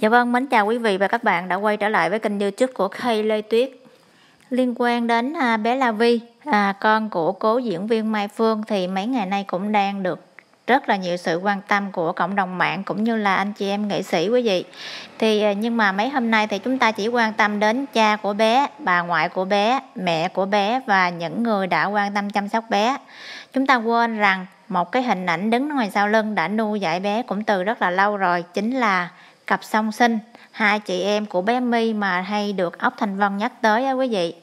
Dạ vâng, mến chào quý vị và các bạn đã quay trở lại với kênh youtube của Kay Lê Tuyết Liên quan đến à, bé La Vi, à, con của cố diễn viên Mai Phương thì mấy ngày nay cũng đang được rất là nhiều sự quan tâm của cộng đồng mạng cũng như là anh chị em nghệ sĩ quý vị thì à, nhưng mà mấy hôm nay thì chúng ta chỉ quan tâm đến cha của bé bà ngoại của bé mẹ của bé và những người đã quan tâm chăm sóc bé chúng ta quên rằng một cái hình ảnh đứng ngoài sau lưng đã nuôi dạy bé cũng từ rất là lâu rồi chính là cặp song sinh, hai chị em của bé My mà hay được ốc Thành Vân nhắc tới á quý vị.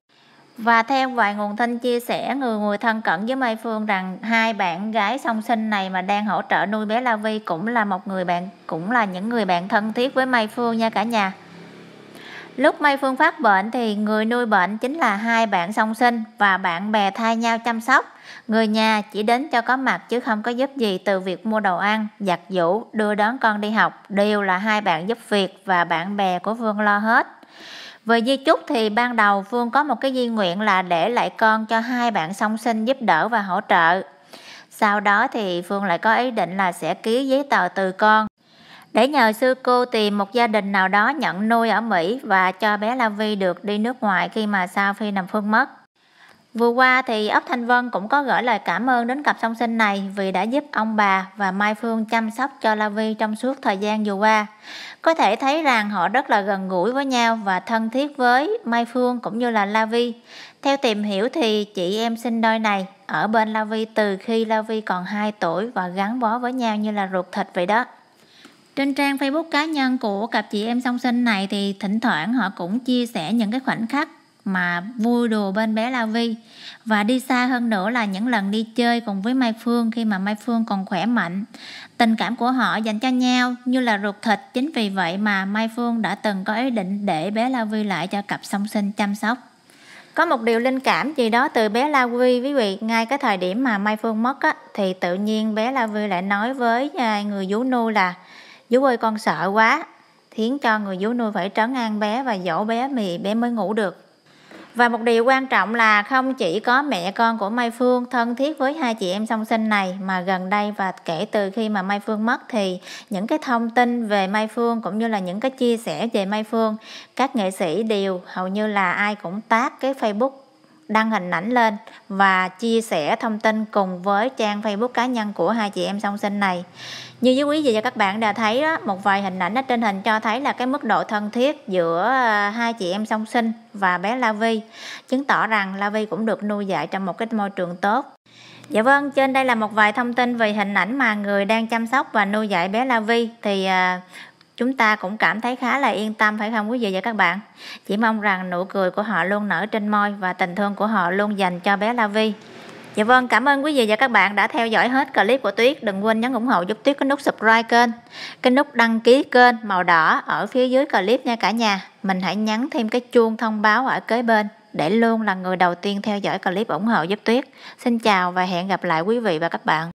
Và theo vài nguồn tin chia sẻ, người người thân cận với Mai Phương rằng hai bạn gái song sinh này mà đang hỗ trợ nuôi bé La Vi cũng là một người bạn cũng là những người bạn thân thiết với Mai Phương nha cả nhà. Lúc may phương phát bệnh thì người nuôi bệnh chính là hai bạn song sinh và bạn bè thay nhau chăm sóc. Người nhà chỉ đến cho có mặt chứ không có giúp gì từ việc mua đồ ăn, giặt giũ, đưa đón con đi học, đều là hai bạn giúp việc và bạn bè của phương lo hết. Về di chúc thì ban đầu Phương có một cái di nguyện là để lại con cho hai bạn song sinh giúp đỡ và hỗ trợ. Sau đó thì Phương lại có ý định là sẽ ký giấy tờ từ con để nhờ sư cô tìm một gia đình nào đó nhận nuôi ở Mỹ và cho bé La Vi được đi nước ngoài khi mà Sao Phi nằm phương mất. Vừa qua thì ấp Thanh Vân cũng có gửi lời cảm ơn đến cặp song sinh này vì đã giúp ông bà và Mai Phương chăm sóc cho La Vi trong suốt thời gian vừa qua. Có thể thấy rằng họ rất là gần gũi với nhau và thân thiết với Mai Phương cũng như là La Vi. Theo tìm hiểu thì chị em sinh đôi này ở bên La Vi từ khi La Vi còn 2 tuổi và gắn bó với nhau như là ruột thịt vậy đó trên trang facebook cá nhân của cặp chị em song sinh này thì thỉnh thoảng họ cũng chia sẻ những cái khoảnh khắc mà vui đùa bên bé La Vi và đi xa hơn nữa là những lần đi chơi cùng với Mai Phương khi mà Mai Phương còn khỏe mạnh. Tình cảm của họ dành cho nhau như là ruột thịt, chính vì vậy mà Mai Phương đã từng có ý định để bé La Vi lại cho cặp song sinh chăm sóc. Có một điều linh cảm gì đó từ bé La Vi quý vị, ngay cái thời điểm mà Mai Phương mất á, thì tự nhiên bé La Vi lại nói với à, người vú nuôi là Dú ơi con sợ quá, khiến cho người vú nuôi phải trấn an bé và dỗ bé mì bé mới ngủ được. Và một điều quan trọng là không chỉ có mẹ con của Mai Phương thân thiết với hai chị em song sinh này mà gần đây và kể từ khi mà Mai Phương mất thì những cái thông tin về Mai Phương cũng như là những cái chia sẻ về Mai Phương các nghệ sĩ đều hầu như là ai cũng tác cái Facebook đăng hình ảnh lên và chia sẻ thông tin cùng với trang Facebook cá nhân của hai chị em song sinh này. Như quý vị và các bạn đã thấy đó, một vài hình ảnh ở trên hình cho thấy là cái mức độ thân thiết giữa à, hai chị em song sinh và bé La Vi, chứng tỏ rằng La Vi cũng được nuôi dạy trong một cái môi trường tốt. Dạ vâng, trên đây là một vài thông tin về hình ảnh mà người đang chăm sóc và nuôi dạy bé La Vi thì à, chúng ta cũng cảm thấy khá là yên tâm phải không quý vị và các bạn chỉ mong rằng nụ cười của họ luôn nở trên môi và tình thương của họ luôn dành cho bé La Vi dạ vâng cảm ơn quý vị và các bạn đã theo dõi hết clip của Tuyết đừng quên nhấn ủng hộ giúp Tuyết cái nút subscribe kênh cái nút đăng ký kênh màu đỏ ở phía dưới clip nha cả nhà mình hãy nhấn thêm cái chuông thông báo ở kế bên để luôn là người đầu tiên theo dõi clip ủng hộ giúp Tuyết. Xin chào và hẹn gặp lại quý vị và các bạn.